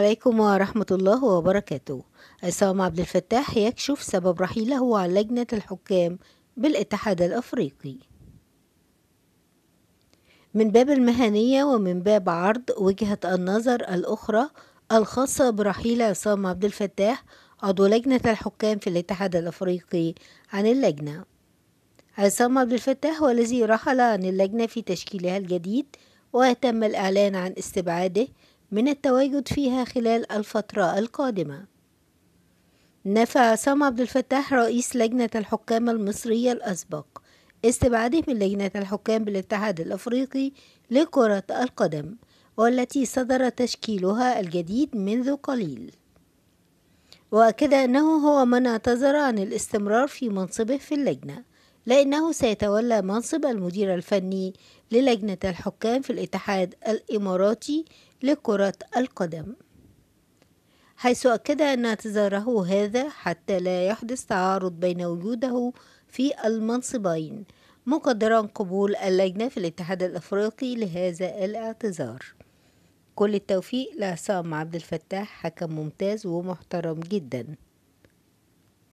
عليكم ورحمة الله وبركاته عصام عبد الفتاح يكشف سبب رحيله عن لجنة الحكام بالاتحاد الأفريقي من باب المهنية ومن باب عرض وجهة النظر الأخرى الخاصة برحيل عصام عبد الفتاح عضو لجنة الحكام في الاتحاد الأفريقي عن اللجنة عصام عبد الفتاح والذي رحل عن اللجنة في تشكيلها الجديد وتم الإعلان عن استبعاده من التواجد فيها خلال الفترة القادمة نفى عصام عبد الفتاح رئيس لجنة الحكام المصرية الأسبق استبعاده من لجنة الحكام بالاتحاد الأفريقي لكرة القدم والتي صدر تشكيلها الجديد منذ قليل وأكد أنه هو من اعتذر عن الاستمرار في منصبه في اللجنة لأنه سيتولى منصب المدير الفني للجنة الحكام في الاتحاد الإماراتي لكرة القدم حيث أكد أن اعتذاره هذا حتى لا يحدث تعارض بين وجوده في المنصبين مقدرا قبول اللجنة في الاتحاد الأفريقي لهذا الاعتذار كل التوفيق لعصام عبد الفتاح حكم ممتاز ومحترم جداً